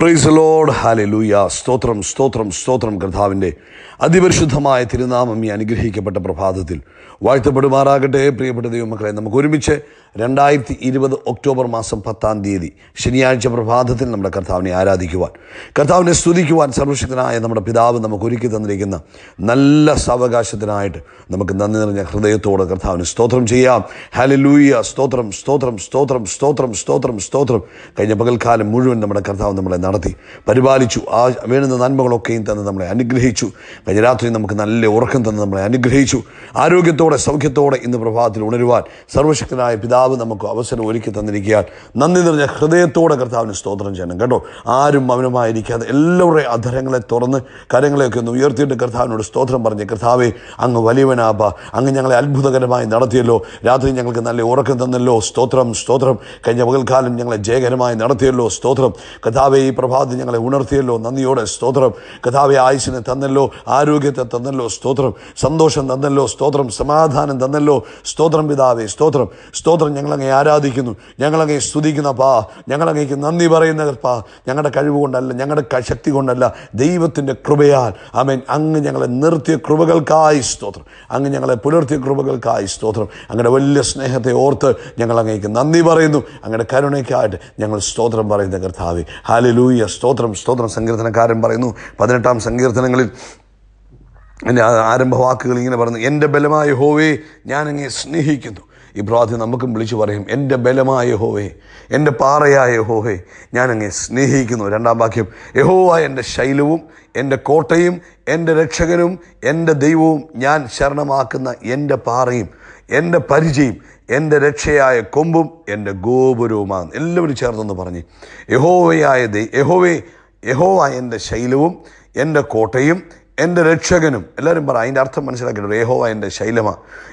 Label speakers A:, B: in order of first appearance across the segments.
A: price load ലൂയ സ്തോത്രം സ്തോത്രം സ്തോത്രം കർത്താവിൻ്റെ അതിപരിശുദ്ധമായ തിരുനാമം ഈ അനുഗ്രഹിക്കപ്പെട്ട പ്രഭാതത്തിൽ വാഴ്ത്തപ്പെടുമാറാകട്ടെ പ്രിയപ്പെട്ട ദൈവമക്കളെ നമുക്ക് ഒരുമിച്ച് രണ്ടായിരത്തി ഇരുപത് ഒക്ടോബർ മാസം പത്താം തീയതി ശനിയാഴ്ച പ്രഭാതത്തിൽ നമ്മുടെ കർത്താവിനെ ആരാധിക്കുവാൻ കർത്താവിനെ സ്തുതിക്കുവാൻ സർവശക്തനായ നമ്മുടെ പിതാവ് നമുക്ക് ഒരുക്കി തന്നിരിക്കുന്ന നല്ല സാവകാശത്തിനായിട്ട് നമുക്ക് നന്ദി നിറഞ്ഞ ഹൃദയത്തോട് കർത്താവിന് സ്തോത്രം ചെയ്യാം ലൂയ്യ സ്തോത്രം സ്തോത്രം സ്തോത്രം സ്തോത്രം സ്തോത്രം സ്തോത്രം കഴിഞ്ഞ പകൽക്കാലം മുഴുവൻ നമ്മുടെ കർത്താവ് നമ്മളെ നടത്തി പരിപാലിച്ചു ആ വേണ്ടുന്ന നന്മകളൊക്കെയും തന്നെ നമ്മളെ അനുഗ്രഹിച്ചു കഴിഞ്ഞ രാത്രി നമുക്ക് നല്ല ഉറക്കം തന്നെ നമ്മളെ അനുഗ്രഹിച്ചു ആരോഗ്യത്തോടെ സൗഖ്യത്തോടെ ഇന്ന് പ്രഭാതത്തിൽ ഉണരുവാൻ സർവശക്തനായ പിതാവ് കർത്താവ് നമുക്ക് അവസരം ഒരുക്കി തന്നിരിക്കാൻ നന്ദി നിറഞ്ഞ ഹൃദയത്തോടെ കർത്താവിന് സ്തോത്രം ചെയ്യണം കേട്ടോ ആരും മൗനമായിരിക്കാതെ എല്ലാവരുടെയും അധരങ്ങളെ തുറന്ന് കരങ്ങളെയൊക്കെ ഒന്ന് ഉയർത്തിയിട്ട് കർത്താവിനോട് സ്തോത്രം പറഞ്ഞ് കർത്താവെ അങ്ങ് വലിയവനാപ്പ അങ്ങ് ഞങ്ങളെ അത്ഭുതകരമായി നടത്തിയല്ലോ രാത്രി ഞങ്ങൾക്ക് നല്ല ഉറക്കം തന്നല്ലോ സ്തോത്രം സ്തോത്രം കഴിഞ്ഞ പകൽക്കാലം ഞങ്ങളെ ജയകരമായി നടത്തിയല്ലോ സ്തോത്രം കഥാവെ ഈ പ്രഭാതത്തിൽ ഞങ്ങളെ ഉണർത്തിയല്ലോ നന്ദിയോടെ സ്തോത്രം കഥാവെ ആയുസിനെ തന്നല്ലോ ആരോഗ്യത്തെ തന്നല്ലോ സ്തോത്രം സന്തോഷം തന്നല്ലോ സ്തോത്രം സമാധാനം തന്നല്ലോ സ്തോത്രം പിതാവേ സ്തോത്രം സ്തോത്രം ദിവസവും ഞങ്ങളങ്ങേ ആരാധിക്കുന്നു ഞങ്ങളങ്ങേ സ്തുതിക്കുന്ന പാ ഞങ്ങളങ്ങേക്ക് നന്ദി പറയുന്ന പാ ഞങ്ങളുടെ കഴിവ് കൊണ്ടല്ല ഞങ്ങളുടെ ശക്തി കൊണ്ടല്ല ദൈവത്തിൻ്റെ കൃപയാൽ ആമേൻ അങ്ങ് ഞങ്ങളെ നിർത്തിയ കൃപകൾക്കായി സ്തോത്രം അങ്ങ് ഞങ്ങളെ പുലർത്തിയ കൃപകൾക്കായി സ്തോത്രം അങ്ങയുടെ വലിയ സ്നേഹത്തെ ഓർത്ത് ഞങ്ങൾ നന്ദി പറയുന്നു അങ്ങയുടെ കരുണയ്ക്കായിട്ട് ഞങ്ങൾ സ്തോത്രം പറയുന്ന കർത്താവി ഹാലലൂയ സ്തോത്രം സ്തോത്രം സങ്കീർത്തനക്കാരൻ പറയുന്നു പതിനെട്ടാം സങ്കീർത്തനങ്ങളിൽ എൻ്റെ ആരംഭവാക്കുകൾ ഇങ്ങനെ പറഞ്ഞു എൻ്റെ ബലമായ ഹോവേ ഞാൻ സ്നേഹിക്കുന്നു ഈ പ്രാർത്ഥന നമുക്കും വിളിച്ചു പറയും എൻ്റെ ബലമായ യഹോവേ എൻ്റെ പാറയായ യഹോവേ ഞാൻ അങ്ങേ സ്നേഹിക്കുന്നു രണ്ടാം വാക്യം യഹോവ എൻ്റെ ശൈലവും എൻ്റെ കോട്ടയും എൻ്റെ രക്ഷകനും എൻ്റെ ദൈവവും ഞാൻ ശരണമാക്കുന്ന എൻ്റെ പാറയും എൻ്റെ പരിചയം എൻ്റെ രക്ഷയായ കൊമ്പും എൻ്റെ ഗോപുരവുമാണ് എല്ലാവരും ചേർന്നെന്ന് പറഞ്ഞ് യഹോവയായ ദൈ യഹോവേ യഹോവ എൻ്റെ ശൈലവും എൻ്റെ കോട്ടയും എൻ്റെ രക്ഷകനും എല്ലാവരും പറ അതിൻ്റെ അർത്ഥം മനസ്സിലാക്കണം യഹോവ എൻ്റെ ശൈലമ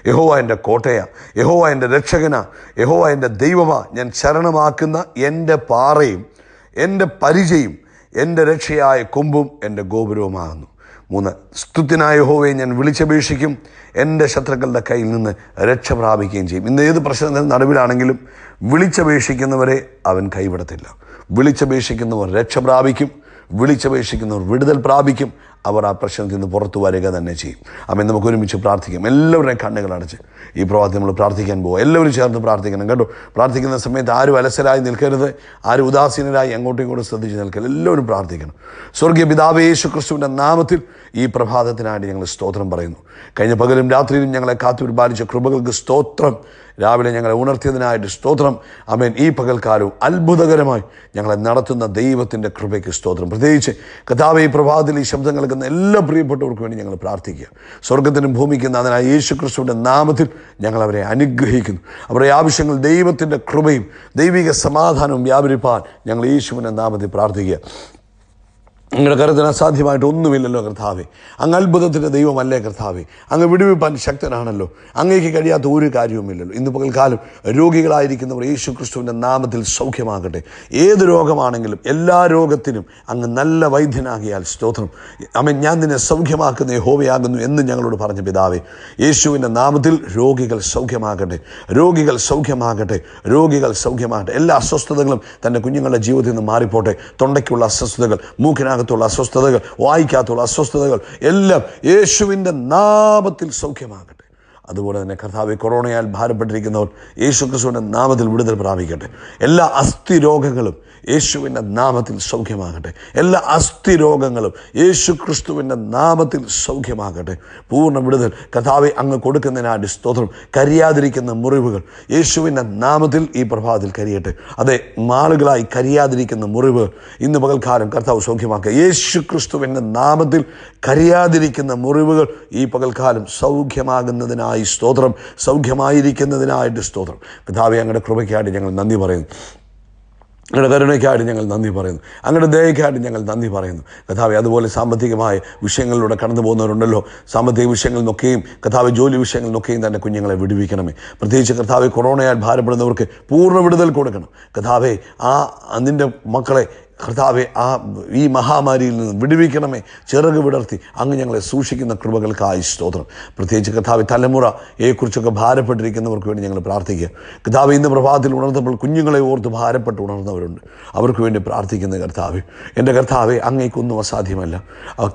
A: യഹോവ എൻ്റെ കോട്ടയ യഹോവ എൻ്റെ രക്ഷകന യഹോവ എൻ്റെ ദൈവമാ ഞാൻ ശരണമാക്കുന്ന എൻ്റെ പാറയും എൻ്റെ പരിചയം എൻ്റെ രക്ഷയായ കൊമ്പും എൻ്റെ ഗോപുരവുമാകുന്നു മൂന്ന് സ്തുത്തിനായ ഹോവയെ ഞാൻ വിളിച്ചപേക്ഷിക്കും എൻ്റെ ശത്രുക്കളുടെ കയ്യിൽ നിന്ന് രക്ഷ പ്രാപിക്കുകയും ചെയ്യും ഇന്ന് ഏത് പ്രശ്നത്തിൻ്റെ നടുവിലാണെങ്കിലും വിളിച്ചപേക്ഷിക്കുന്നവരെ അവൻ കൈവിടത്തില്ല വിളിച്ചപേക്ഷിക്കുന്നവർ രക്ഷ പ്രാപിക്കും വിളിച്ചപേക്ഷിക്കുന്നവർ വിടുതൽ പ്രാപിക്കും അവർ ആ പ്രശ്നത്തിൽ നിന്ന് പുറത്തു വരിക തന്നെ ചെയ്യും അമ്മ നമുക്ക് ഒരുമിച്ച് പ്രാർത്ഥിക്കാം എല്ലാവരുടെയും അടച്ച് ഈ പ്രഭാതത്തിൽ നമ്മൾ പ്രാർത്ഥിക്കാൻ പോകുക എല്ലാവരും ചേർന്ന് പ്രാർത്ഥിക്കണം കേട്ടോ പ്രാർത്ഥിക്കുന്ന സമയത്ത് ആരും അലസരായി നിൽക്കരുത് ആരും ഉദാസീനരായി അങ്ങോട്ടും ഇങ്ങോട്ടും ശ്രദ്ധിച്ച് നിൽക്കരുത് എല്ലാവരും പ്രാർത്ഥിക്കണം സ്വർഗീയ പിതാവ് യേശു ക്രിസ്തുവിൻ്റെ നാമത്തിൽ ഈ പ്രഭാതത്തിനായിട്ട് ഞങ്ങൾ സ്തോത്രം പറയുന്നു കഴിഞ്ഞ പകലും രാത്രിയിലും ഞങ്ങളെ കാത്തു പാലിച്ച കൃപകൾക്ക് സ്തോത്രം രാവിലെ ഞങ്ങളെ ഉണർത്തിയതിനായിട്ട് സ്തോത്രം അമേൻ ഈ പകൽക്കാലവും അത്ഭുതകരമായി ഞങ്ങളെ നടത്തുന്ന ദൈവത്തിൻ്റെ കൃപയ്ക്ക് സ്തോത്രം പ്രത്യേകിച്ച് കഥാവ് ഈ പ്രഭാതത്തിൽ ഈ ശബ്ദം കേൾക്കുന്ന എല്ലാ പ്രിയപ്പെട്ടവർക്കും വേണ്ടി ഞങ്ങൾ പ്രാർത്ഥിക്കുക സ്വർഗത്തിനും ഭൂമിക്കുന്ന അതിനായ യേശു ക്രിസ്തുവിൻ്റെ നാമത്തിൽ ഞങ്ങൾ അവരെ അനുഗ്രഹിക്കുന്നു അവരുടെ ആവശ്യങ്ങൾ ദൈവത്തിൻ്റെ കൃപയും ദൈവിക സമാധാനവും വ്യാപരിപ്പാൻ ഞങ്ങൾ യേശുവിൻ്റെ നാമത്തിൽ പ്രാർത്ഥിക്കുക നിങ്ങളുടെ കരുത്തിന് അസാധ്യമായിട്ട് ഒന്നുമില്ലല്ലോ കർത്താവെ അങ്ങ് അത്ഭുതത്തിൻ്റെ ദൈവമല്ലേ കർത്താവെ അങ്ങ് വിടുവിപ്പാൻ ശക്തനാണല്ലോ അങ്ങേക്ക് കഴിയാത്ത ഒരു കാര്യവുമില്ലല്ലോ ഇന്ന് പകൽക്കാലം രോഗികളായിരിക്കുന്നവർ യേശു ക്രിസ്തുവിൻ്റെ നാമത്തിൽ സൗഖ്യമാകട്ടെ ഏത് രോഗമാണെങ്കിലും എല്ലാ രോഗത്തിനും അങ്ങ് നല്ല വൈദ്യനാകിയാൽ സ്തോത്രം അമ്മ ഞാൻ നിന്നെ സൗഖ്യമാക്കുന്ന ഹോവയാകുന്നു എന്ന് ഞങ്ങളോട് പറഞ്ഞ പിതാവേ യേശുവിൻ്റെ നാമത്തിൽ രോഗികൾ സൗഖ്യമാകട്ടെ രോഗികൾ സൗഖ്യമാകട്ടെ രോഗികൾ സൗഖ്യമാകട്ടെ എല്ലാ അസ്വസ്ഥതകളും തൻ്റെ കുഞ്ഞുങ്ങളുടെ ജീവിതത്തിൽ നിന്ന് മാറിപ്പോട്ടെ തൊണ്ടയ്ക്കുള്ള അസ്വസ്ഥതകൾ മൂക്കിനകത്ത് കാണാത്തുള്ള അസ്വസ്ഥതകൾ വായിക്കാത്തുള്ള അസ്വസ്ഥതകൾ എല്ലാം യേശുവിൻ്റെ നാമത്തിൽ സൗഖ്യമാകട്ടെ അതുപോലെ തന്നെ കർത്താവ് കൊറോണയാൽ ഭാരപ്പെട്ടിരിക്കുന്നവർ യേശു ക്രിസ്തുവിൻ്റെ നാമത്തിൽ വിടുതൽ പ്രാപിക്കട്ടെ എല്ലാ അസ്ഥിരോഗങ്ങളും യേശുവിൻ്റെ നാമത്തിൽ സൗഖ്യമാകട്ടെ എല്ലാ അസ്ഥി രോഗങ്ങളും യേശു ക്രിസ്തുവിൻ്റെ നാമത്തിൽ സൗഖ്യമാകട്ടെ പൂർണ്ണ വിടുതൽ കഥാവെ അങ്ങ് കൊടുക്കുന്നതിനാടി സ്തോത്രം കരിയാതിരിക്കുന്ന മുറിവുകൾ യേശുവിൻ്റെ നാമത്തിൽ ഈ പ്രഭാതത്തിൽ കരിയട്ടെ അതെ മാളുകളായി കരിയാതിരിക്കുന്ന മുറിവ് ഇന്ന് പകൽക്കാലം കർത്താവ് സൗഖ്യമാക്കുക യേശു ക്രിസ്തുവിൻ്റെ നാമത്തിൽ കരിയാതിരിക്കുന്ന മുറിവുകൾ ഈ പകൽക്കാലം സൗഖ്യമാകുന്നതിനായി സ്തോത്രം സൗഖ്യമായിരിക്കുന്നതിനായിട്ട് സ്തോത്രം കഥാവെ അങ്ങയുടെ കൃപയ്ക്കായിട്ട് ഞങ്ങൾ നന്ദി പറയുന്നു അങ്ങയുടെ കരുണയ്ക്കായിട്ട് ഞങ്ങൾ നന്ദി പറയുന്നു അങ്ങയുടെ ദയക്കായിട്ട് ഞങ്ങൾ നന്ദി പറയുന്നു കഥാവി അതുപോലെ സാമ്പത്തികമായ വിഷയങ്ങളിലൂടെ കടന്നു പോകുന്നവരുണ്ടല്ലോ സാമ്പത്തിക വിഷയങ്ങളിൽ നോക്കുകയും കഥാവ് ജോലി വിഷയങ്ങളിൽ നോക്കുകയും തന്നെ കുഞ്ഞുങ്ങളെ വിടുവിക്കണമേ പ്രത്യേകിച്ച് കഥാവെ കൊറോണയാൽ ഭാരപ്പെടുന്നവർക്ക് പൂർണ്ണ വിടുതൽ കൊടുക്കണം കഥാവെ ആ നിൻ്റെ മക്കളെ കർത്താവെ ആ ഈ മഹാമാരിയിൽ നിന്ന് വിടുവിക്കണമേ ചിറക് വിടർത്തി അങ്ങ് ഞങ്ങളെ സൂക്ഷിക്കുന്ന കൃപകൾക്കായി സ്തോത്രം പ്രത്യേകിച്ച് തലമുറ യെക്കുറിച്ചൊക്കെ ഭാരപ്പെട്ടിരിക്കുന്നവർക്ക് വേണ്ടി ഞങ്ങൾ പ്രാർത്ഥിക്കുക കർത്താവ് ഇന്ന് പ്രഭാതത്തിൽ ഉണർന്നപ്പോൾ കുഞ്ഞുങ്ങളെ ഓർത്ത് ഭാരപ്പെട്ട് ഉണർന്നവരുണ്ട് അവർക്ക് വേണ്ടി പ്രാർത്ഥിക്കുന്ന കർത്താവ് എൻ്റെ കർത്താവെ അങ്ങേക്കൊന്നും അസാധ്യമല്ല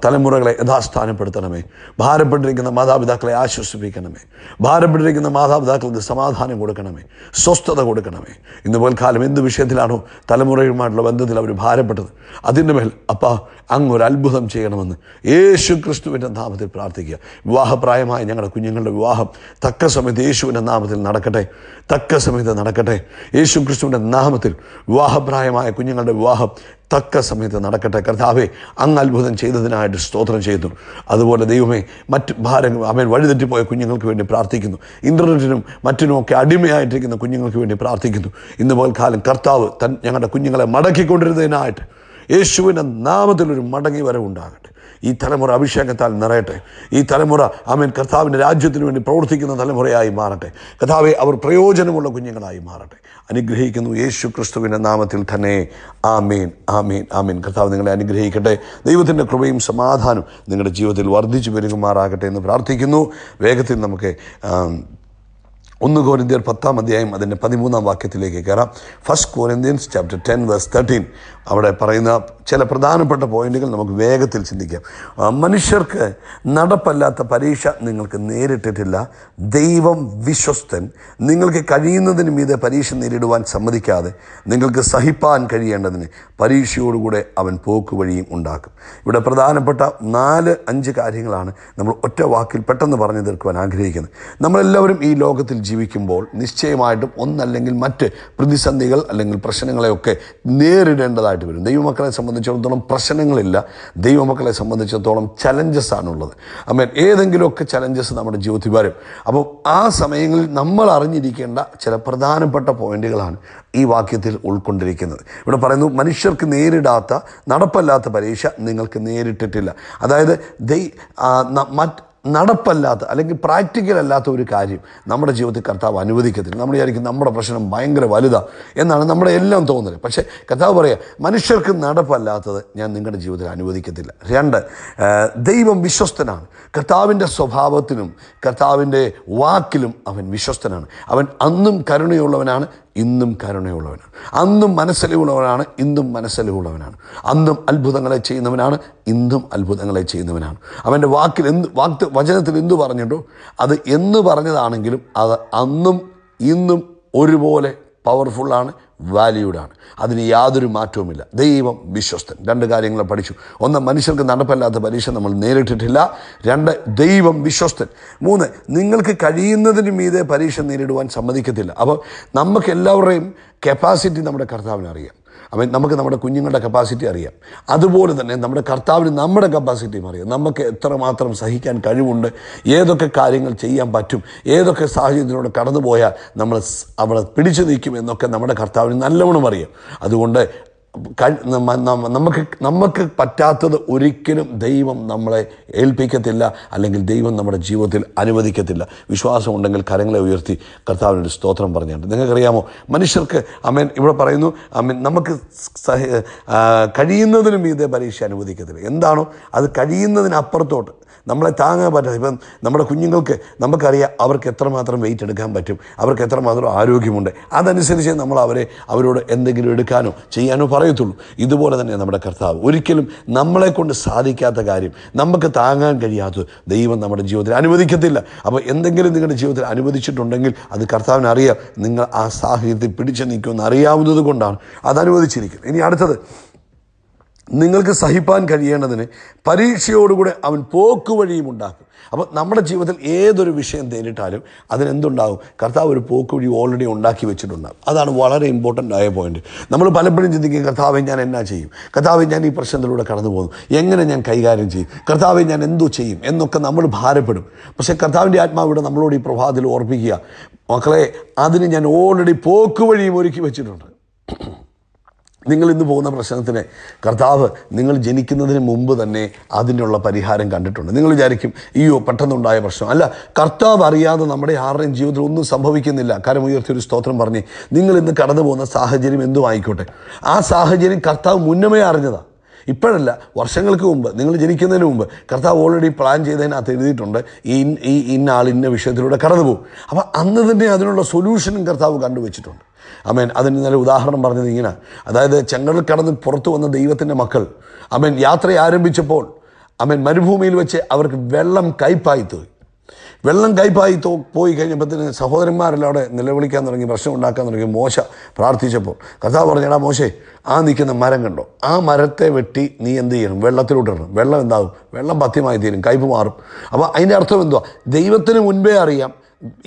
A: തലമുറകളെ യഥാസ്ഥാനപ്പെടുത്തണമേ ഭാരപ്പെട്ടിരിക്കുന്ന മാതാപിതാക്കളെ ആശ്വസിപ്പിക്കണമേ ഭാരപ്പെട്ടിരിക്കുന്ന മാതാപിതാക്കൾക്ക് സമാധാനം കൊടുക്കണമേ സ്വസ്ഥത കൊടുക്കണമേ ഇന്ന് പോൽക്കാലം എന്ത് വിഷയത്തിലാണോ തലമുറയുമായിട്ടുള്ള ബന്ധത്തിൽ അവർ ഭാരപ്പെട്ടത് അതിൻ്റെ മേൽ അപ്പാ അങ്ങ് ഒരു അത്ഭുതം ചെയ്യണമെന്ന് യേശു ക്രിസ്തുവിൻ്റെ നാമത്തിൽ പ്രാർത്ഥിക്കുക വിവാഹപ്രായമായ ഞങ്ങളുടെ കുഞ്ഞുങ്ങളുടെ വിവാഹം തക്ക സമയത്ത് യേശുവിൻ്റെ നാമത്തിൽ നടക്കട്ടെ തക്ക സമയത്ത് നടക്കട്ടെ യേശു ക്രിസ്തുവിൻ്റെ നാമത്തിൽ വിവാഹപ്രായമായ കുഞ്ഞുങ്ങളുടെ വിവാഹം തക്ക സമയത്ത് നടക്കട്ടെ കർത്താവെ അങ്ങ് അത്ഭുതം ചെയ്തതിനായിട്ട് സ്തോത്രം ചെയ്യുന്നു അതുപോലെ ദൈവമേ മറ്റ് ഭാരങ്ങൾ അമേൻ വഴിതെറ്റിപ്പോയ കുഞ്ഞുങ്ങൾക്ക് വേണ്ടി പ്രാർത്ഥിക്കുന്നു ഇൻ്റർനെറ്റിനും മറ്റിനുമൊക്കെ അടിമയായിട്ടിരിക്കുന്ന കുഞ്ഞുങ്ങൾക്ക് വേണ്ടി പ്രാർത്ഥിക്കുന്നു ഇന്ന് കാലം കർത്താവ് തൻ ഞങ്ങളുടെ കുഞ്ഞുങ്ങളെ മടക്കിക്കൊണ്ടിരുന്നതിനായിട്ട് യേശുവിൻ്റെ നാമത്തിലൊരു മടങ്ങി വരവുണ്ടാകട്ടെ ഈ തലമുറ അഭിഷേകത്താൽ നിറയട്ടെ ഈ തലമുറ ആമേൻ കർത്താവിൻ്റെ രാജ്യത്തിന് വേണ്ടി പ്രവർത്തിക്കുന്ന തലമുറയായി മാറട്ടെ കഥാവെ അവർ പ്രയോജനമുള്ള കുഞ്ഞുങ്ങളായി മാറട്ടെ അനുഗ്രഹിക്കുന്നു യേശു ക്രിസ്തുവിൻ്റെ നാമത്തിൽ തന്നെ ആമേൻ ആമേൻ ആമേൻ കർത്താവ് നിങ്ങളെ അനുഗ്രഹിക്കട്ടെ ദൈവത്തിൻ്റെ കൃപയും സമാധാനം നിങ്ങളുടെ ജീവിതത്തിൽ വർദ്ധിച്ചു പെരുകുമാറാകട്ടെ എന്ന് പ്രാർത്ഥിക്കുന്നു വേഗത്തിൽ നമുക്ക് ഒന്ന് കോരിന്ത്യർ പത്താം അധ്യായം അതിൻ്റെ പതിമൂന്നാം വാക്യത്തിലേക്ക് കയറാം first Corinthians chapter ten verse thirteen അവിടെ പറയുന്ന ചില പ്രധാനപ്പെട്ട പോയിന്റുകൾ നമുക്ക് വേഗത്തിൽ ചിന്തിക്കാം മനുഷ്യർക്ക് നടപ്പല്ലാത്ത പരീക്ഷ നിങ്ങൾക്ക് നേരിട്ടിട്ടില്ല ദൈവം വിശ്വസ്തൻ നിങ്ങൾക്ക് കഴിയുന്നതിന് മീതെ പരീക്ഷ നേരിടുവാൻ സമ്മതിക്കാതെ നിങ്ങൾക്ക് സഹിപ്പാൻ കഴിയേണ്ടതിന് പരീക്ഷയോടുകൂടെ അവൻ പോക്ക് വഴിയും ഉണ്ടാക്കും ഇവിടെ പ്രധാനപ്പെട്ട നാല് അഞ്ച് കാര്യങ്ങളാണ് നമ്മൾ ഒറ്റ വാക്കിൽ പെട്ടെന്ന് പറഞ്ഞു തീർക്കുവാൻ ആഗ്രഹിക്കുന്നത് നമ്മളെല്ലാവരും ഈ ലോകത്തിൽ ജീവിക്കുമ്പോൾ നിശ്ചയമായിട്ടും ഒന്നല്ലെങ്കിൽ മറ്റ് പ്രതിസന്ധികൾ അല്ലെങ്കിൽ പ്രശ്നങ്ങളെയൊക്കെ നേരിടേണ്ടതായിട്ട് വരും ദൈവമക്കളെ സംബന്ധിച്ചിടത്തോളം പ്രശ്നങ്ങളില്ല ദൈവമക്കളെ സംബന്ധിച്ചിടത്തോളം ചലഞ്ചസ് ആണുള്ളത് അമ്മേൻ ഏതെങ്കിലുമൊക്കെ ചലഞ്ചസ് നമ്മുടെ ജീവിതത്തിൽ വരും അപ്പോൾ ആ സമയങ്ങളിൽ നമ്മൾ അറിഞ്ഞിരിക്കേണ്ട ചില പ്രധാനപ്പെട്ട പോയിന്റുകളാണ് ഈ വാക്യത്തിൽ ഉൾക്കൊണ്ടിരിക്കുന്നത് ഇവിടെ പറയുന്നു മനുഷ്യർക്ക് നേരിടാത്ത നടപ്പല്ലാത്ത പരീക്ഷ നിങ്ങൾക്ക് നേരിട്ടിട്ടില്ല അതായത് ദൈ മറ്റ് നടപ്പല്ലാത്ത അല്ലെങ്കിൽ പ്രാക്ടിക്കൽ അല്ലാത്ത ഒരു കാര്യം നമ്മുടെ ജീവിതത്തിൽ കർത്താവ് അനുവദിക്കത്തില്ല നമ്മൾ വിചാരിക്കും നമ്മുടെ പ്രശ്നം ഭയങ്കര വലുതാ എന്നാണ് നമ്മുടെ എല്ലാം തോന്നുന്നത് പക്ഷേ കർത്താവ് പറയുക മനുഷ്യർക്ക് നടപ്പല്ലാത്തത് ഞാൻ നിങ്ങളുടെ ജീവിതത്തിൽ അനുവദിക്കത്തില്ല രണ്ട് ദൈവം വിശ്വസ്തനാണ് കർത്താവിൻ്റെ സ്വഭാവത്തിനും കർത്താവിൻ്റെ വാക്കിലും അവൻ വിശ്വസ്തനാണ് അവൻ അന്നും കരുണയുള്ളവനാണ് ഇന്നും കരുണയുള്ളവനാണ് അന്നും മനസ്സിലുള്ളവനാണ് ഇന്നും മനസ്സിലുള്ളവനാണ് അന്നും അത്ഭുതങ്ങളെ ചെയ്യുന്നവനാണ് ഇന്നും അത്ഭുതങ്ങളെ ചെയ്യുന്നവനാണ് അവൻ്റെ വാക്കിൽ എന്ത് വാക് വചനത്തിൽ എന്തു പറഞ്ഞിട്ടോ അത് എന്ന് പറഞ്ഞതാണെങ്കിലും അത് അന്നും ഇന്നും ഒരുപോലെ പവർഫുള്ളാണ് വാല്യൂഡാണ് ആണ് അതിന് യാതൊരു മാറ്റവുമില്ല ദൈവം വിശ്വസ്തൻ രണ്ട് കാര്യങ്ങൾ പഠിച്ചു ഒന്ന് മനുഷ്യർക്ക് നടപ്പല്ലാത്ത പരീക്ഷ നമ്മൾ നേരിട്ടിട്ടില്ല രണ്ട് ദൈവം വിശ്വസ്തൻ മൂന്ന് നിങ്ങൾക്ക് കഴിയുന്നതിന് മീതെ പരീക്ഷ നേരിടുവാൻ സമ്മതിക്കത്തില്ല അപ്പോൾ നമുക്ക് എല്ലാവരുടെയും കപ്പാസിറ്റി നമ്മുടെ കർത്താവിനറിയാം അപ്പം നമുക്ക് നമ്മുടെ കുഞ്ഞുങ്ങളുടെ കപ്പാസിറ്റി അറിയാം അതുപോലെ തന്നെ നമ്മുടെ കർത്താവിന് നമ്മുടെ കപ്പാസിറ്റിയും അറിയാം നമുക്ക് എത്രമാത്രം സഹിക്കാൻ കഴിവുണ്ട് ഏതൊക്കെ കാര്യങ്ങൾ ചെയ്യാൻ പറ്റും ഏതൊക്കെ സാഹചര്യത്തിലൂടെ കടന്നു പോയാൽ നമ്മൾ അവളെ പിടിച്ചു നിൽക്കും എന്നൊക്കെ നമ്മുടെ കർത്താവിന് നല്ലവണ്ണം അറിയാം അതുകൊണ്ട് നമുക്ക് നമുക്ക് പറ്റാത്തത് ഒരിക്കലും ദൈവം നമ്മളെ ഏൽപ്പിക്കത്തില്ല അല്ലെങ്കിൽ ദൈവം നമ്മുടെ ജീവിതത്തിൽ അനുവദിക്കത്തില്ല വിശ്വാസമുണ്ടെങ്കിൽ കരങ്ങളെ ഉയർത്തി കർത്താവിനൊരു സ്തോത്രം പറഞ്ഞിട്ടുണ്ട് നിങ്ങൾക്കറിയാമോ മനുഷ്യർക്ക് അമ്മൻ ഇവിടെ പറയുന്നു അമ്മൻ നമുക്ക് കഴിയുന്നതിനും ഇതേ പരീക്ഷ അനുവദിക്കത്തില്ല എന്താണോ അത് കഴിയുന്നതിനപ്പുറത്തോട്ട് നമ്മളെ താങ്ങാൻ പറ്റാതെ ഇപ്പം നമ്മുടെ കുഞ്ഞുങ്ങൾക്ക് നമുക്കറിയാം അവർക്ക് എത്രമാത്രം വെയിറ്റ് എടുക്കാൻ പറ്റും അവർക്ക് എത്രമാത്രം ആരോഗ്യമുണ്ട് അതനുസരിച്ച് നമ്മൾ അവരെ അവരോട് എന്തെങ്കിലും എടുക്കാനോ ചെയ്യാനോ പറയും പറയത്തുള്ളൂ ഇതുപോലെ തന്നെ നമ്മുടെ കർത്താവ് ഒരിക്കലും നമ്മളെ കൊണ്ട് സാധിക്കാത്ത കാര്യം നമുക്ക് താങ്ങാൻ കഴിയാത്ത ദൈവം നമ്മുടെ ജീവിതത്തിൽ അനുവദിക്കത്തില്ല അപ്പോൾ എന്തെങ്കിലും നിങ്ങളുടെ ജീവിതത്തിൽ അനുവദിച്ചിട്ടുണ്ടെങ്കിൽ അത് കർത്താവിന് അറിയാം നിങ്ങൾ ആ സാഹചര്യത്തിൽ പിടിച്ചു നിൽക്കുമെന്ന് അറിയാവുന്നത് കൊണ്ടാണ് അത് അനുവദിച്ചിരിക്കുന്നത് ഇനി അടുത്തത് നിങ്ങൾക്ക് സഹിപ്പാൻ കഴിയേണ്ടതിന് പരീക്ഷയോടുകൂടെ അവൻ പോക്കുവഴിയും ഉണ്ടാക്കും അപ്പോൾ നമ്മുടെ ജീവിതത്തിൽ ഏതൊരു വിഷയം നേരിട്ടാലും അതിനെന്തുണ്ടാകും കർത്താവ് ഒരു പോക്കുവഴി ഓൾറെഡി ഉണ്ടാക്കി വെച്ചിട്ടുണ്ടാകും അതാണ് വളരെ ഇമ്പോർട്ടൻ്റ് ആയ പോയിന്റ് നമ്മൾ പലപ്പോഴും ചിന്തിക്കും കർത്താവ് ഞാൻ എന്നാ ചെയ്യും കർത്താവ് ഞാൻ ഈ പ്രശ്നത്തിലൂടെ കടന്നു പോകും എങ്ങനെ ഞാൻ കൈകാര്യം ചെയ്യും കർത്താവ് ഞാൻ എന്തോ ചെയ്യും എന്നൊക്കെ നമ്മൾ ഭാരപ്പെടും പക്ഷേ കർത്താവിൻ്റെ ആത്മാവിടെ നമ്മളോട് ഈ പ്രഭാതത്തിൽ ഓർപ്പിക്കുക മക്കളെ അതിന് ഞാൻ ഓൾറെഡി പോക്കുവഴിയും ഒരുക്കി വെച്ചിട്ടുണ്ട് നിങ്ങൾ ഇന്ന് പോകുന്ന പ്രശ്നത്തിന് കർത്താവ് നിങ്ങൾ ജനിക്കുന്നതിന് മുമ്പ് തന്നെ അതിനുള്ള പരിഹാരം കണ്ടിട്ടുണ്ട് നിങ്ങൾ വിചാരിക്കും അയ്യോ പെട്ടെന്നുണ്ടായ പ്രശ്നം അല്ല കർത്താവ് അറിയാതെ നമ്മുടെ ആരുടെയും ജീവിതത്തിൽ ഒന്നും സംഭവിക്കുന്നില്ല കരം ഒരു സ്തോത്രം പറഞ്ഞ് നിങ്ങൾ ഇന്ന് കടന്നു പോകുന്ന സാഹചര്യം എന്തും ആയിക്കോട്ടെ ആ സാഹചര്യം കർത്താവ് മുന്നമേ അറിഞ്ഞതാണ് ഇപ്പോഴല്ല വർഷങ്ങൾക്ക് മുമ്പ് നിങ്ങൾ ജനിക്കുന്നതിന് മുമ്പ് കർത്താവ് ഓൾറെഡി പ്ലാൻ ചെയ്തതിനകത്ത് എഴുതിയിട്ടുണ്ട് ഈ ഈ ഇന്ന ആൾ ഇന്ന വിഷയത്തിലൂടെ കടന്നു പോകും അപ്പോൾ അന്ന് തന്നെ അതിനുള്ള സൊല്യൂഷനും കർത്താവ് കണ്ടുവച്ചിട്ടുണ്ട് അമേൻ അതിന് നല്ല ഉദാഹരണം പറഞ്ഞത് ഇങ്ങനെ അതായത് ചെങ്കടൽ കടന്ന് പുറത്തു വന്ന ദൈവത്തിൻ്റെ മക്കൾ അമേൻ യാത്ര ആരംഭിച്ചപ്പോൾ അമേൻ മരുഭൂമിയിൽ വെച്ച് അവർക്ക് വെള്ളം കയ്പായി തോയി വെള്ളം കയ്പായി തോ പോയി കഴിഞ്ഞപ്പോഴത്തേന് സഹോദരന്മാരെല്ലാം അവിടെ നിലവിളിക്കാൻ തുടങ്ങി പ്രശ്നം ഉണ്ടാക്കാൻ തുടങ്ങി മോശ പ്രാർത്ഥിച്ചപ്പോൾ കഥ പറഞ്ഞാൽ മോശേ ആ നിൽക്കുന്ന മരം കണ്ടോ ആ മരത്തെ വെട്ടി നീ എന്ത് ചെയ്യണം വെള്ളത്തിലോട്ടിടണം വെള്ളം എന്താകും വെള്ളം പഥ്യമായി തീരും കയ്പ് മാറും അപ്പോൾ അതിൻ്റെ അർത്ഥം എന്തുവാ ദൈവത്തിന് മുൻപേ അറിയാം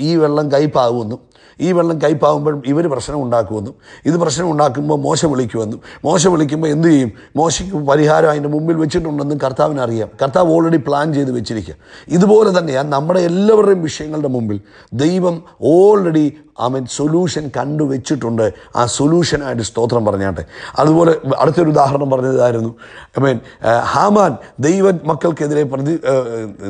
A: ഈ വെള്ളം കയ്പാകുമെന്നും ഈ വെള്ളം കയ്പാവുമ്പോഴും ഇവർ പ്രശ്നം ഉണ്ടാക്കുമെന്നും ഇത് പ്രശ്നം ഉണ്ടാക്കുമ്പോൾ മോശം വിളിക്കുമെന്നും മോശം വിളിക്കുമ്പോൾ എന്തു ചെയ്യും മോശയ്ക്ക് പരിഹാരം അതിൻ്റെ മുമ്പിൽ വെച്ചിട്ടുണ്ടെന്നും കർത്താവിന് അറിയാം കർത്താവ് ഓൾറെഡി പ്ലാൻ ചെയ്ത് വെച്ചിരിക്കുക ഇതുപോലെ തന്നെയാണ് നമ്മുടെ എല്ലാവരുടെയും വിഷയങ്ങളുടെ മുമ്പിൽ ദൈവം ഓൾറെഡി അവൻ സൊല്യൂഷൻ കണ്ടുവച്ചിട്ടുണ്ട് ആ സൊല്യൂഷനായിട്ട് സ്തോത്രം പറഞ്ഞാട്ടെ അതുപോലെ അടുത്തൊരു ഉദാഹരണം പറഞ്ഞതായിരുന്നു ഐ മീൻ ഹാമാൻ ദൈവ മക്കൾക്കെതിരെ പ്രതി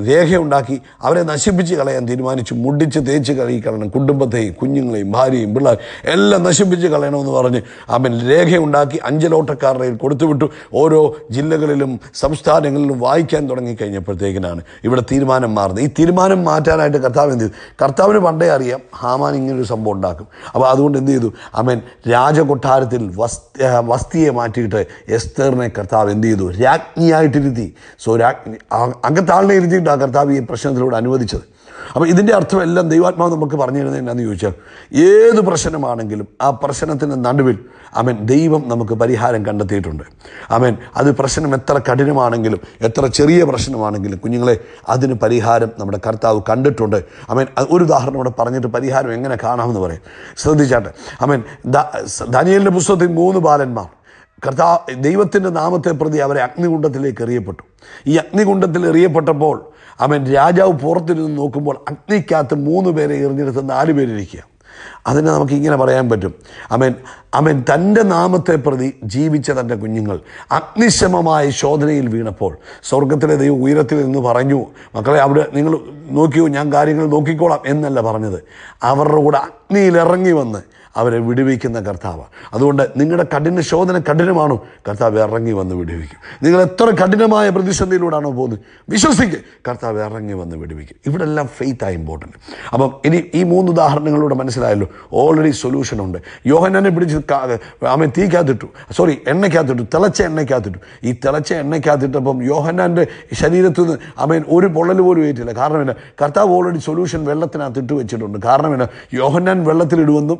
A: രേഖയുണ്ടാക്കി അവരെ നശിപ്പിച്ച് കളയാൻ തീരുമാനിച്ചു മുടിച്ച് തേച്ച് കളയിക്കളയണം കുടുംബത്തെയും കുഞ്ഞുങ്ങളെയും ഭാര്യയും പിള്ളേർ എല്ലാം നശിപ്പിച്ച് കളയണമെന്ന് പറഞ്ഞ് അവൻ രേഖയുണ്ടാക്കി അഞ്ചലോട്ടക്കാരുടെ കൊടുത്തുവിട്ടു ഓരോ ജില്ലകളിലും സംസ്ഥാനങ്ങളിലും വായിക്കാൻ തുടങ്ങിക്കഴിഞ്ഞപ്പോഴത്തേക്കിനാണ് ഇവിടെ തീരുമാനം മാറുന്നത് ഈ തീരുമാനം മാറ്റാനായിട്ട് കർത്താവ് എന്ത് ചെയ്തു കർത്താവിന് പണ്ടേ അറിയാം ഹാമാൻ ഇങ്ങനൊരു സംഭവം ഉണ്ടാക്കും അപ്പോൾ അതുകൊണ്ട് എന്ത് ചെയ്തു അമൻ രാജകൊട്ടാരത്തിൽ വസ്തി വസ്തിയെ മാറ്റിയിട്ട് എസ്തറിനെ കർത്താവ് എന്ത് ചെയ്തു രാജ്ഞിയായിട്ടിരുത്തി സോ രാജ്ഞി ആളിനെ ഇരുത്തിയിട്ടാണ് കർത്താവ് ഈ പ്രശ്നത്തിലൂടെ അനുവദിച്ചത് അപ്പോൾ ഇതിൻ്റെ എല്ലാം ദൈവാത്മാവ് നമുക്ക് പറഞ്ഞു തരുന്നത് എന്നാന്ന് ചോദിച്ചാൽ ഏത് പ്രശ്നമാണെങ്കിലും ആ പ്രശ്നത്തിൻ്റെ നടുവിൽ അവൻ ദൈവം നമുക്ക് പരിഹാരം കണ്ടെത്തിയിട്ടുണ്ട് അവൻ അത് പ്രശ്നം എത്ര കഠിനമാണെങ്കിലും എത്ര ചെറിയ പ്രശ്നമാണെങ്കിലും കുഞ്ഞുങ്ങളെ അതിന് പരിഹാരം നമ്മുടെ കർത്താവ് കണ്ടിട്ടുണ്ട് അവൻ ഒരു ഉദാഹരണം ഇവിടെ പറഞ്ഞിട്ട് പരിഹാരം എങ്ങനെ കാണാമെന്ന് പറയും ശ്രദ്ധിച്ചാട്ടെ അവൻ ധനിയലിൻ്റെ പുസ്തകത്തിൽ മൂന്ന് ബാലന്മാർ കർത്താവ് ദൈവത്തിൻ്റെ നാമത്തെ പ്രതി അവരെ അഗ്നികുണ്ഡത്തിലേക്ക് എറിയപ്പെട്ടു ഈ അഗ്നികുണ്ഡത്തിൽ എറിയപ്പെട്ടപ്പോൾ അവൻ രാജാവ് പുറത്തിരുന്ന് നോക്കുമ്പോൾ അഗ്നിക്കകത്ത് മൂന്ന് പേരെ എറിഞ്ഞെടുത്ത് നാല് പേരിരിക്കുക അതിനെ നമുക്ക് ഇങ്ങനെ പറയാൻ പറ്റും അവൻ അവൻ തൻ്റെ നാമത്തെ പ്രതി ജീവിച്ച തൻ്റെ കുഞ്ഞുങ്ങൾ അഗ്നിശമമായ ശോധനയിൽ വീണപ്പോൾ സ്വർഗത്തിലെ ദൈവം ഉയരത്തിൽ നിന്ന് പറഞ്ഞു മക്കളെ അവിടെ നിങ്ങൾ നോക്കിയോ ഞാൻ കാര്യങ്ങൾ നോക്കിക്കോളാം എന്നല്ല പറഞ്ഞത് അവരുടെ കൂടെ അഗ്നിയിൽ ഇറങ്ങി വന്ന് അവരെ വിടുവിക്കുന്ന കർത്താവ് അതുകൊണ്ട് നിങ്ങളുടെ കഠിന ശോധന കഠിനമാണോ കർത്താവ് ഇറങ്ങി വന്ന് വിടുവിക്കും നിങ്ങൾ എത്ര കഠിനമായ പ്രതിസന്ധിയിലൂടെയാണോ പോകുന്നത് വിശ്വസിക്കുക കർത്താവ് ഇറങ്ങി വന്ന് വിടുവിക്കും ഇവിടെ എല്ലാം ആ ഇമ്പോർട്ടൻറ്റ് അപ്പം ഇനി ഈ മൂന്ന് ഉദാഹരണങ്ങളിലൂടെ മനസ്സിലായല്ലോ ഓൾറെഡി സൊല്യൂഷൻ ഉണ്ട് യോഹനെ പിടിച്ച് അമ്മ തീക്കാത്തിട്ടു സോറി എണ്ണയ്ക്കാത്തിട്ടു തിളച്ച എണ്ണയ്ക്കാത്തിട്ടു ഈ തിളച്ച എണ്ണയ്ക്കാത്തിട്ടപ്പം യോഹനാൻ്റെ ശരീരത്തിൽ നിന്ന് അവൻ ഒരു പൊള്ളൽ പോലും ഏറ്റില്ല കാരണം എന്നാ കർത്താവ് ഓൾറെഡി സൊല്യൂഷൻ വെള്ളത്തിനകത്ത് ഇട്ട് വെച്ചിട്ടുണ്ട് കാരണം എന്നാ യോഹനാൻ വെള്ളത്തിലിടുമെന്നും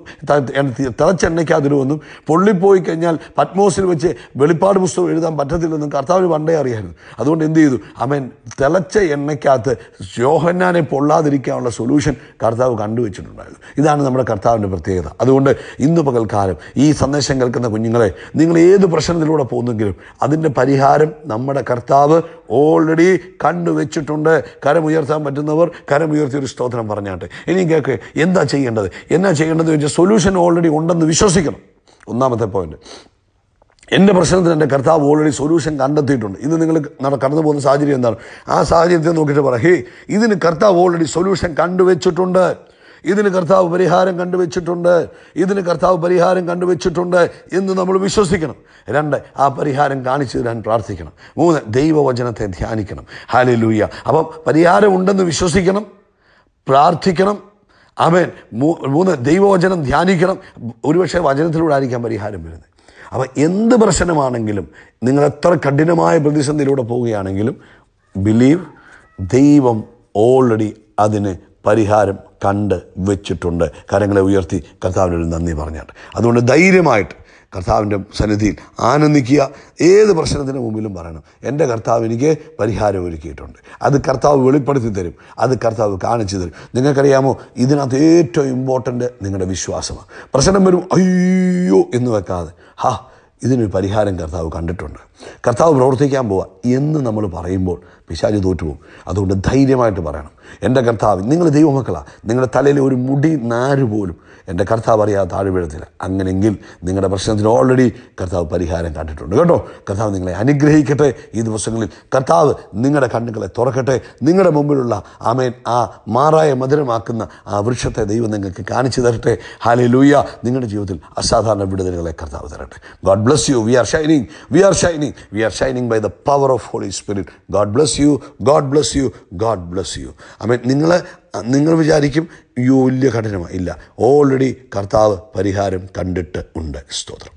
A: തിളച്ചെണ്ണയ്ക്കതിരുമെന്നും പൊള്ളിപ്പോയി കഴിഞ്ഞാൽ പത്മോസിൽ വെച്ച് വെളിപ്പാട് പുസ്തകം എഴുതാൻ പറ്റത്തില്ലെന്നും കർത്താവ് പണ്ടേ അറിയായിരുന്നു അതുകൊണ്ട് എന്ത് ചെയ്തു അവൻ തിളച്ച എണ്ണയ്ക്കകത്ത് യോഹന്നാനെ പൊള്ളാതിരിക്കാനുള്ള സൊല്യൂഷൻ കർത്താവ് കണ്ടുവച്ചിട്ടുണ്ടായിരുന്നു ഇതാണ് നമ്മുടെ കർത്താവിൻ്റെ പ്രത്യേകത അതുകൊണ്ട് ഇന്ന് പകൽക്കാലം ഈ സന്ദേശം കേൾക്കുന്ന കുഞ്ഞുങ്ങളെ നിങ്ങൾ ഏത് പ്രശ്നത്തിലൂടെ പോകുന്നെങ്കിലും അതിൻ്റെ പരിഹാരം നമ്മുടെ കർത്താവ് ഓൾറെഡി കണ്ണു വെച്ചിട്ടുണ്ട് കരമുയർത്താൻ പറ്റുന്നവർ കരമുയർത്തി ഒരു സ്തോത്രം പറഞ്ഞാട്ടെ ഇനി കേൾക്ക് എന്താ ചെയ്യേണ്ടത് എന്നാ ചെയ്യേണ്ടതെന്ന് വെച്ചാൽ സൊല്യൂഷൻ ഓൾറെഡി ഉണ്ടെന്ന് വിശ്വസിക്കണം ഒന്നാമത്തെ പോയിന്റ് എൻ്റെ പ്രശ്നത്തിന് എൻ്റെ കർത്താവ് ഓൾറെഡി സൊല്യൂഷൻ കണ്ടെത്തിയിട്ടുണ്ട് ഇത് നിങ്ങൾ കടന്നു പോകുന്ന സാഹചര്യം എന്താണ് ആ സാഹചര്യത്തെ നോക്കിയിട്ട് പറ ഹേ ഇതിന് കർത്താവ് ഓൾറെഡി സൊല്യൂഷൻ കണ്ടുവച്ചിട്ടുണ്ട് ഇതിന് കർത്താവ് പരിഹാരം കണ്ടുവച്ചിട്ടുണ്ട് ഇതിന് കർത്താവ് പരിഹാരം കണ്ടുവച്ചിട്ടുണ്ട് എന്ന് നമ്മൾ വിശ്വസിക്കണം രണ്ട് ആ പരിഹാരം കാണിച്ചു തരാൻ പ്രാർത്ഥിക്കണം മൂന്ന് ദൈവവചനത്തെ ധ്യാനിക്കണം ഹാലി ലൂയ്യ അപ്പം പരിഹാരം ഉണ്ടെന്ന് വിശ്വസിക്കണം പ്രാർത്ഥിക്കണം അവൻ മൂന്ന് ദൈവവചനം ധ്യാനിക്കണം ഒരുപക്ഷെ വചനത്തിലൂടെ ആയിരിക്കാം പരിഹാരം വരുന്നത് അപ്പം എന്ത് പ്രശ്നമാണെങ്കിലും നിങ്ങൾ എത്ര കഠിനമായ പ്രതിസന്ധിയിലൂടെ പോവുകയാണെങ്കിലും ബിലീവ് ദൈവം ഓൾറെഡി അതിന് പരിഹാരം കണ്ട് വെച്ചിട്ടുണ്ട് കരങ്ങളെ ഉയർത്തി ഒരു നന്ദി പറഞ്ഞാട്ട് അതുകൊണ്ട് ധൈര്യമായിട്ട് കർത്താവിൻ്റെ സന്നിധിയിൽ ആനന്ദിക്കുക ഏത് പ്രശ്നത്തിന് മുമ്പിലും പറയണം എൻ്റെ കർത്താവ് എനിക്ക് പരിഹാരം ഒരുക്കിയിട്ടുണ്ട് അത് കർത്താവ് വെളിപ്പെടുത്തി തരും അത് കർത്താവ് കാണിച്ചു തരും നിങ്ങൾക്കറിയാമോ ഇതിനകത്ത് ഏറ്റവും ഇമ്പോർട്ടൻ്റ് നിങ്ങളുടെ വിശ്വാസമാണ് പ്രശ്നം വരും അയ്യോ എന്ന് വെക്കാതെ ഹാ ഇതിനൊരു പരിഹാരം കർത്താവ് കണ്ടിട്ടുണ്ട് കർത്താവ് പ്രവർത്തിക്കാൻ പോവുക എന്ന് നമ്മൾ പറയുമ്പോൾ പിശാചി തോറ്റുപോകും അതുകൊണ്ട് ധൈര്യമായിട്ട് പറയണം എൻ്റെ കർത്താവ് നിങ്ങൾ ദൈവമക്കളാണ് നിങ്ങളുടെ തലയിൽ ഒരു മുടി നാര് പോലും എൻ്റെ കർത്താവ് അറിയാതെ താഴെ വീഴത്തില്ല അങ്ങനെങ്കിൽ നിങ്ങളുടെ പ്രശ്നത്തിന് ഓൾറെഡി കർത്താവ് പരിഹാരം കണ്ടിട്ടുണ്ട് കേട്ടോ കർത്താവ് നിങ്ങളെ അനുഗ്രഹിക്കട്ടെ ഈ ദിവസങ്ങളിൽ കർത്താവ് നിങ്ങളുടെ കണ്ണുകളെ തുറക്കട്ടെ നിങ്ങളുടെ മുമ്പിലുള്ള ആമേൻ ആ മാറായ മധുരമാക്കുന്ന ആ വൃക്ഷത്തെ ദൈവം നിങ്ങൾക്ക് കാണിച്ചു തരട്ടെ ഹാലി ലൂയ നിങ്ങളുടെ ജീവിതത്തിൽ അസാധാരണ വിടുതലുകളെ കർത്താവ് തരട്ടെ God bless you we are shining we are shining we are shining by the power of Holy Spirit God bless you God bless you God bless you I നിങ്ങളെ നിങ്ങൾ നിങ്ങൾ വിചാരിക്കും അയ്യോ വലിയ കഠിനമാണ് ഇല്ല ഓൾറെഡി കർത്താവ് പരിഹാരം കണ്ടിട്ട് ഉണ്ട് സ്തോത്രം